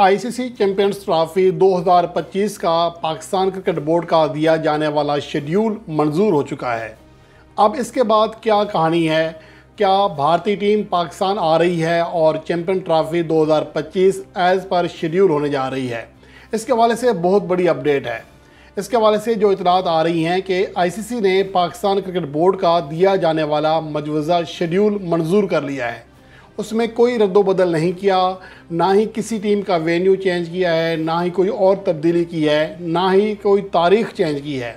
ICC champions trophy 2025 का Pakistan cricket board का दिया जाने वाला शेड्यूल मंजूर हो चुका है अब इसके बाद क्या कहानी है क्या भारतीय टीम पाकिस्तान आ रही है और champion trophy 2025 as per schedule होने जा रही है इसके हवाले से बहुत बड़ी अपडेट है इसके हवाले से जो इतलात आ रही हैं कि आईसीसी ने पाकिस्तान क्रिकेट बोर्ड का दिया जाने वाला मजवज़ा शेड्यूल मंजूर कर लिया है उसमें कोई रद्दोबदल नहीं किया ना ही किसी टीम का वेन्यू चेंज किया है ना ही कोई और तब्दीली की है ना ही कोई तारीख चेंज की है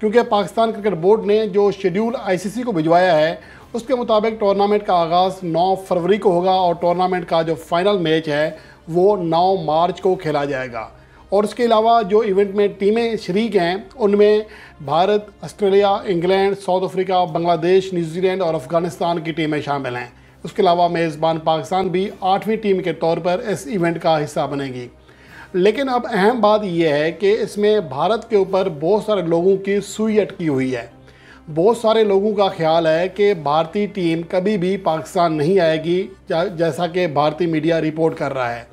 क्योंकि पाकिस्तान क्रिकेट बोर्ड ने जो शेड्यूल आईसीसी को भिजवाया है उसके मुताबिक टूर्नामेंट का आगाज़ 9 फरवरी को होगा और टूर्नामेंट का जो फाइनल मैच है वो 9 मार्च को खेला जाएगा और उसके अलावा जो इवेंट में टीमें शरीक हैं उनमें Bharat Australia England South Africa Bangladesh New Zealand और अफ़गानिस्तान की टीमें शामिल हैं उसके अलावा मेज़बान पाकिस्तान भी आठवीं टीम के तौर पर इस इवेंट का हिस्सा बनेगी लेकिन अब अहम बात यह है कि इसमें भारत के ऊपर बहुत सारे लोगों की सुई अटकी हुई है बहुत सारे लोगों का ख्याल है कि भारतीय टीम कभी भी पाकिस्तान नहीं आएगी जैसा कि भारतीय मीडिया रिपोर्ट कर रहा है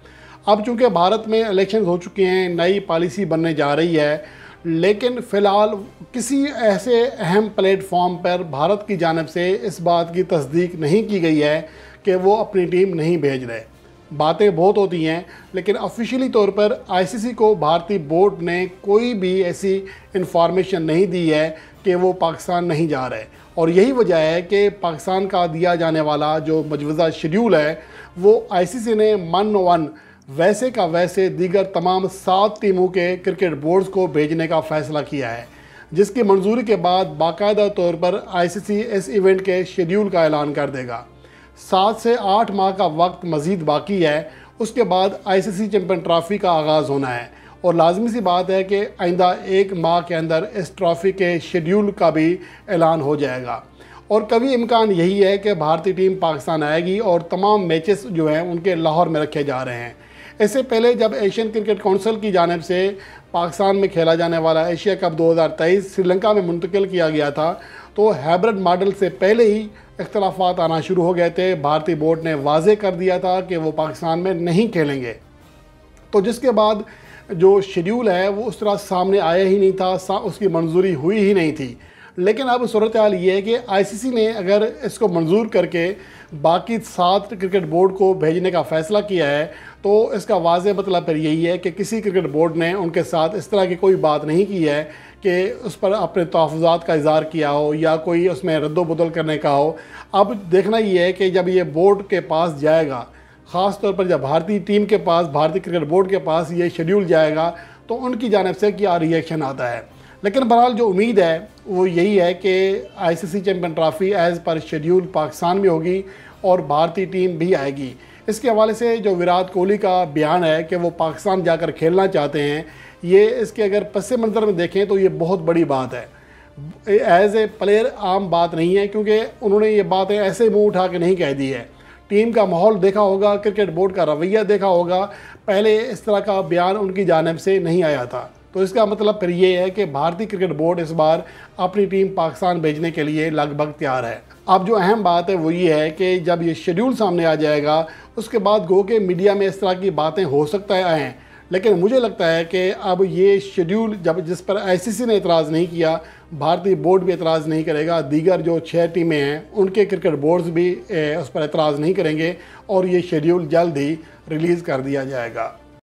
अब चूंकि भारत में इलेक्शन हो चुके हैं नई पॉलिसी बनने जा रही है लेकिन फ़िलहाल किसी ऐसे अहम प्लेटफॉर्म पर भारत की जानब से इस बात की तस्दीक नहीं की गई है कि वो अपनी टीम नहीं भेज रहे बातें बहुत होती हैं लेकिन ऑफिशियली तौर पर आईसीसी को भारतीय बोर्ड ने कोई भी ऐसी इंफॉर्मेशन नहीं दी है कि वो पाकिस्तान नहीं जा रहे और यही वजह है कि पाकिस्तान का दिया जाने वाला जो मजवज़ा शेड्यूल है वो आईसीसी ने मन वन वैसे का वैसे दीगर तमाम सात टीमों के क्रिकेट बोर्ड्स को भेजने का फैसला किया है जिसकी मंजूरी के बाद बाकायदा तौर पर आईसीसी इस इवेंट के शेड्यूल का ऐलान कर देगा सात से आठ माह का वक्त मज़ीद बाकी है उसके बाद आईसीसी चैम्पियन ट्रॉफी का आगाज़ होना है और लाजमी सी बात है कि आइंदा एक माह के अंदर इस ट्रॉफ़ी के शेड्यूल का भी ऐलान हो जाएगा और कभी इम्कान यही है कि भारतीय टीम पाकिस्तान आएगी और तमाम मैचेस जो हैं उनके लाहौर में रखे जा रहे हैं इससे पहले जब एशियन क्रिकेट काउंसिल की जानब से पाकिस्तान में खेला जाने वाला एशिया कप 2023 श्रीलंका में मुंतकिल किया गया था तो हैब्रड मॉडल से पहले ही इख्तलाफात आना शुरू हो गए थे भारतीय बोर्ड ने वाजे कर दिया था कि वो पाकिस्तान में नहीं खेलेंगे तो जिसके बाद जो शेड्यूल है वो उस तरह सामने आया ही नहीं था उसकी मंजूरी हुई ही नहीं थी लेकिन अब सूरत हाल ये है कि आईसीसी ने अगर इसको मंजूर करके बाकी सात क्रिकेट बोर्ड को भेजने का फ़ैसला किया है तो इसका वाज मतलब फिर यही है कि किसी क्रिकेट बोर्ड ने उनके साथ इस तरह की कोई बात नहीं की है कि उस पर अपने तहफ़ात का इजहार किया हो या कोई उसमें रद्द बदल करने का हो अब देखना ये है कि जब ये बोर्ड के पास जाएगा ख़ास तौर पर जब भारतीय टीम के पास भारतीय क्रिकेट बोर्ड के पास ये शेड्यूल जाएगा तो उनकी जानब से क्या रिएक्शन आता है लेकिन बहरहाल जो उम्मीद है वो यही है कि ICC champion trophy as per schedule Pakistan में होगी और भारतीय टीम भी आएगी इसके हवाले से जो विराट कोहली का बयान है कि वो पाकिस्तान जाकर खेलना चाहते हैं ये इसके अगर पस मंज़र में देखें तो ये बहुत बड़ी बात है एज ए प्लेयर आम बात नहीं है क्योंकि उन्होंने ये बातें ऐसे मुंह उठा के नहीं कह दी है टीम का माहौल देखा होगा क्रिकेट बोर्ड का रवैया देखा होगा पहले इस तरह का बयान उनकी जानब से नहीं आया था तो इसका मतलब फिर ये है कि भारतीय क्रिकेट बोर्ड इस बार अपनी टीम पाकिस्तान भेजने के लिए लगभग तैयार है अब जो अहम बात है वो ये है कि जब ये शेड्यूल सामने आ जाएगा उसके बाद गो के मीडिया में इस तरह की बातें हो सकता है आएँ लेकिन मुझे लगता है कि अब ये शेड्यूल जब जिस पर आईसीसी ने इतराज़ नहीं किया भारतीय बोर्ड भी एतराज़ नहीं करेगा दीगर जो छः टीमें हैं उनके क्रिकेट बोर्ड्स भी उस पर एतराज़ नहीं करेंगे और ये शेड्यूल जल्द ही रिलीज़ कर दिया जाएगा